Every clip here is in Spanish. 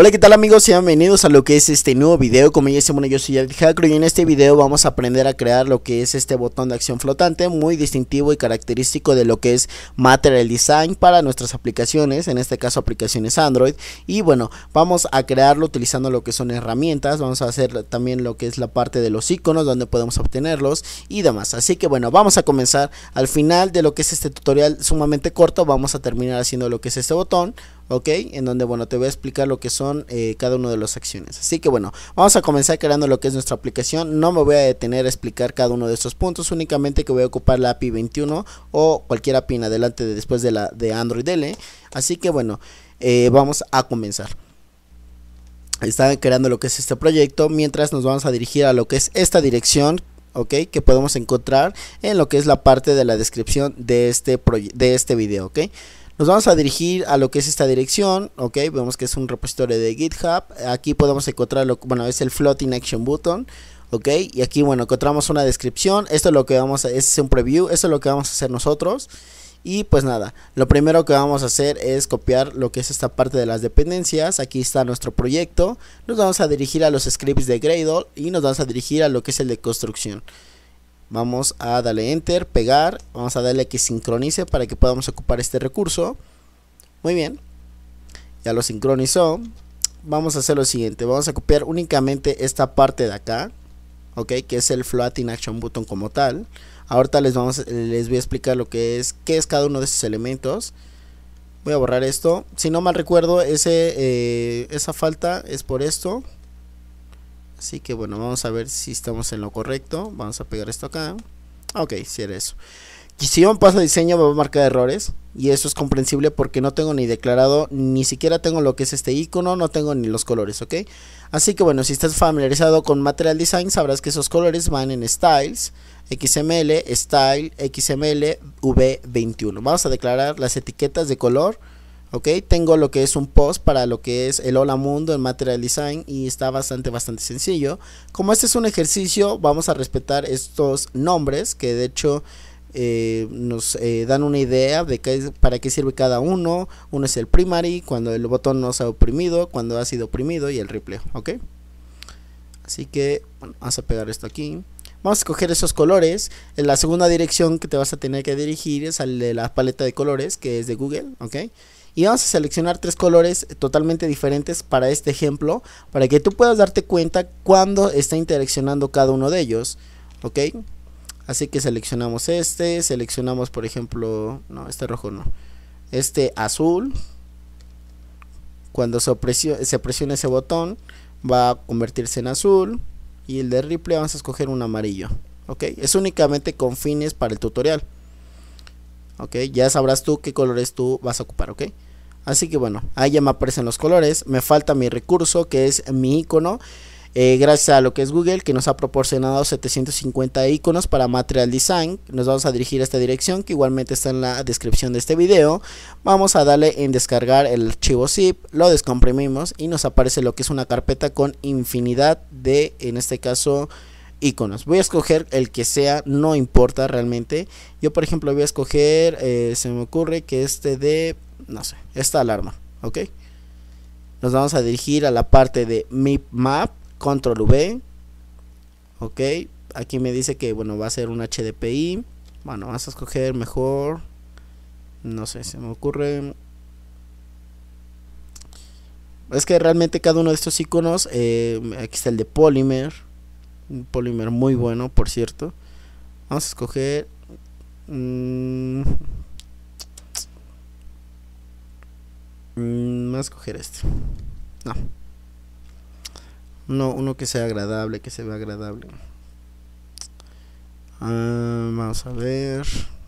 Hola qué tal amigos, sean bienvenidos a lo que es este nuevo video, como ya bueno yo soy Javier y en este video vamos a aprender a crear lo que es este botón de acción flotante muy distintivo y característico de lo que es Material Design para nuestras aplicaciones, en este caso aplicaciones Android y bueno, vamos a crearlo utilizando lo que son herramientas, vamos a hacer también lo que es la parte de los iconos donde podemos obtenerlos y demás, así que bueno, vamos a comenzar al final de lo que es este tutorial sumamente corto, vamos a terminar haciendo lo que es este botón ¿ok? En donde, bueno, te voy a explicar lo que son eh, cada uno de las acciones. Así que, bueno, vamos a comenzar creando lo que es nuestra aplicación. No me voy a detener a explicar cada uno de estos puntos, únicamente que voy a ocupar la API 21 o cualquier API en adelante de, después de la de Android L. Así que, bueno, eh, vamos a comenzar está creando lo que es este proyecto, mientras nos vamos a dirigir a lo que es esta dirección, ¿ok? Que podemos encontrar en lo que es la parte de la descripción de este, de este video, ¿ok? Nos vamos a dirigir a lo que es esta dirección, ok, vemos que es un repositorio de GitHub, aquí podemos encontrar, lo, bueno, es el floating action button, ok, y aquí, bueno, encontramos una descripción, esto es lo que vamos a, este es un preview, esto es lo que vamos a hacer nosotros, y pues nada, lo primero que vamos a hacer es copiar lo que es esta parte de las dependencias. Aquí está nuestro proyecto. Nos vamos a dirigir a los scripts de Gradle y nos vamos a dirigir a lo que es el de construcción. Vamos a darle enter, pegar, vamos a darle que sincronice para que podamos ocupar este recurso. Muy bien, ya lo sincronizó. Vamos a hacer lo siguiente, vamos a copiar únicamente esta parte de acá, ok, que es el floating action button como tal. Ahorita les, vamos, les voy a explicar lo que es, qué es cada uno de esos elementos. Voy a borrar esto. Si no mal recuerdo, ese, eh, esa falta es por esto. Así que bueno, vamos a ver si estamos en lo correcto. Vamos a pegar esto acá. Ok, si era eso. Y si yo paso diseño me va a marcar errores. Y eso es comprensible porque no tengo ni declarado, ni siquiera tengo lo que es este icono, no tengo ni los colores, ¿ok? Así que bueno, si estás familiarizado con Material Design, sabrás que esos colores van en Styles, XML, Style, XML, V21. Vamos a declarar las etiquetas de color ¿ok? Tengo lo que es un post para lo que es el hola mundo en material design y está bastante bastante sencillo. Como este es un ejercicio, vamos a respetar estos nombres que de hecho eh, nos eh, dan una idea de para qué sirve cada uno. Uno es el primary, cuando el botón no se ha oprimido, cuando ha sido oprimido y el replay, ¿ok? Así que vamos a pegar esto aquí. Vamos a escoger esos colores. En la segunda dirección que te vas a tener que dirigir es al de la paleta de colores, que es de Google, ¿ok? Y vamos a seleccionar tres colores totalmente diferentes para este ejemplo, para que tú puedas darte cuenta Cuando está interaccionando cada uno de ellos, ¿ok? Así que seleccionamos este, seleccionamos por ejemplo, no, este rojo no, este azul. Cuando se presiona se ese botón va a convertirse en azul y el de Ripley vamos a escoger un amarillo. ¿Ok? Es únicamente con fines para el tutorial. ¿Ok? Ya sabrás tú qué colores tú vas a ocupar. ¿Ok? Así que bueno, ahí ya me aparecen los colores. Me falta mi recurso que es mi icono. Eh, gracias a lo que es Google, que nos ha proporcionado 750 iconos para Material Design. Nos vamos a dirigir a esta dirección, que igualmente está en la descripción de este video. Vamos a darle en descargar el archivo zip, lo descomprimimos y nos aparece lo que es una carpeta con infinidad de, en este caso, iconos. Voy a escoger el que sea, no importa realmente. Yo, por ejemplo, voy a escoger, eh, se me ocurre que este de, no sé, esta alarma, ¿ok? Nos vamos a dirigir a la parte de Mi Map control V. Ok, aquí me dice que bueno, va a ser un HDPI. Bueno, vamos a escoger mejor. No sé, se me ocurre. Es que realmente cada uno de estos iconos, eh, aquí está el de Polymer. Un Polymer muy bueno, por cierto. Vamos a escoger. Mm, mm, vamos a escoger este. No. Uno, uno que sea agradable, que se vea agradable. Ah, vamos a ver.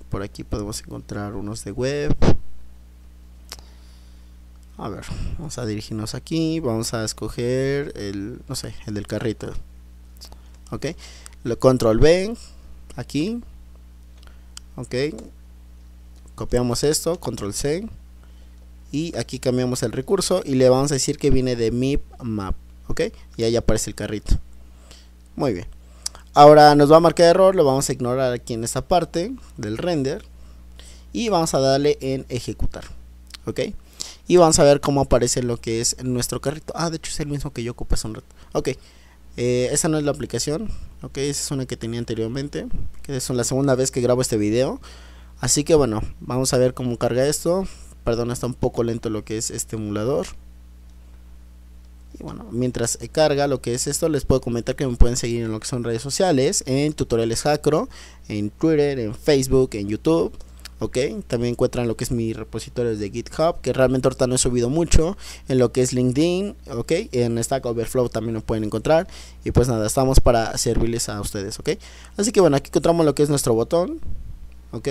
Por aquí podemos encontrar unos de web. A ver, vamos a dirigirnos aquí. Vamos a escoger el, no sé, el del carrito. Ok. Lo control B. Aquí. Ok. Copiamos esto. Control C. Y aquí cambiamos el recurso. Y le vamos a decir que viene de MIP map ok y ahí aparece el carrito muy bien ahora nos va a marcar error lo vamos a ignorar aquí en esta parte del render y vamos a darle en ejecutar ok y vamos a ver cómo aparece lo que es nuestro carrito ah de hecho es el mismo que yo ocupé hace un rato ok eh, esa no es la aplicación ok esa es una que tenía anteriormente que es la segunda vez que grabo este video así que bueno vamos a ver cómo carga esto perdón está un poco lento lo que es este emulador bueno, mientras carga lo que es esto, les puedo comentar que me pueden seguir en lo que son redes sociales, en Tutoriales hacro, en Twitter, en Facebook, en YouTube. ¿ok? También encuentran lo que es mi repositorio de GitHub, que realmente ahorita no he subido mucho, en lo que es LinkedIn, ¿ok? En Stack Overflow también lo pueden encontrar. Y pues nada, estamos para servirles a ustedes, ¿ok? Así que bueno, aquí encontramos lo que es nuestro botón, ¿ok?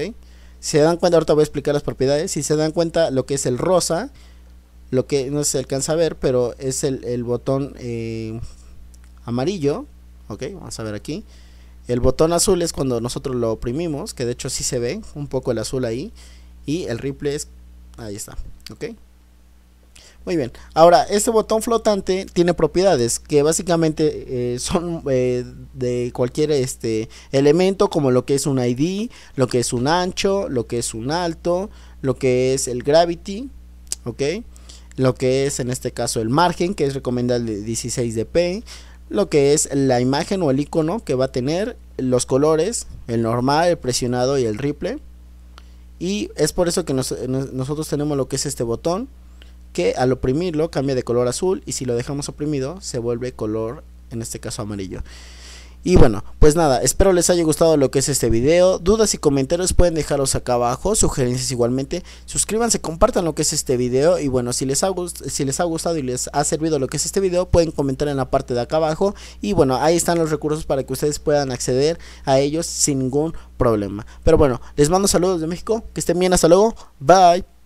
Si se dan cuenta, ahorita voy a explicar las propiedades, si se dan cuenta lo que es el rosa, lo que no se alcanza a ver, pero es el, botón eh, amarillo. Ok, vamos a ver aquí. El botón azul es cuando nosotros lo oprimimos, que de hecho sí se ve un poco el azul ahí. Y el ripple es... Ahí está, ok. Muy bien, ahora este botón flotante tiene propiedades que básicamente eh, son eh, de cualquier este, elemento como lo que es un ID, lo que es un ancho, lo que es un alto, lo que es el gravity, ok lo que es en este caso el margen, que es recomendable de 16 dp, lo que es la imagen o el icono que va a tener, los colores, el normal, el presionado y el ripple. Y es por eso que eh, nosotros tenemos lo que es este botón, que al oprimirlo cambia de color azul y si lo dejamos oprimido se vuelve color, en este caso amarillo. Y bueno, pues nada, espero les haya gustado lo que es este video. Dudas y comentarios pueden dejarlos acá abajo, sugerencias igualmente. Suscríbanse, compartan lo que es este video. Y bueno, si les, ha, si les ha gustado y les ha servido lo que es este video, pueden comentar en la parte de acá abajo. Y bueno, ahí están los recursos para que ustedes puedan acceder a ellos sin ningún problema. Pero bueno, les mando saludos de México. Que estén bien, hasta luego. Bye.